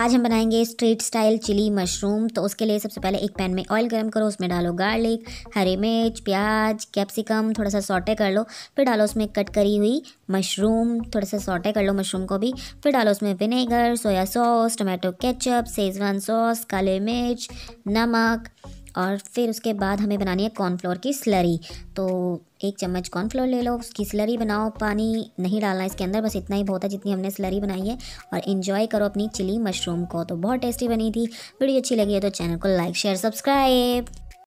आज हम बनाएंगे स्ट्रीट स्टाइल चिली मशरूम तो उसके लिए सबसे पहले एक पैन में ऑयल गर्म करो उसमें डालो गार्लिक हरी मिर्च प्याज कैप्सिकम थोड़ा सा सॉटे कर लो फिर डालो उसमें कट करी हुई मशरूम थोड़ा सा सॉटे कर लो मशरूम को भी फिर डालो उसमें vinegar soya sauce tomato ketchup schezwan sauce काले मिर्च नमक और फिर उसके बाद हमें बनानी है कॉर्नफ्लोर की स्लरी तो एक चम्मच कॉर्नफ्लोर ले लो उसकी स्लरी बनाओ पानी नहीं डालना इसके अंदर बस इतना ही बहुत है जितनी हमने स्लरी बनाई है और इन्जॉय करो अपनी चिली मशरूम को तो बहुत टेस्टी बनी थी वीडियो अच्छी लगी है तो चैनल को लाइक शेयर सब्सक्राइब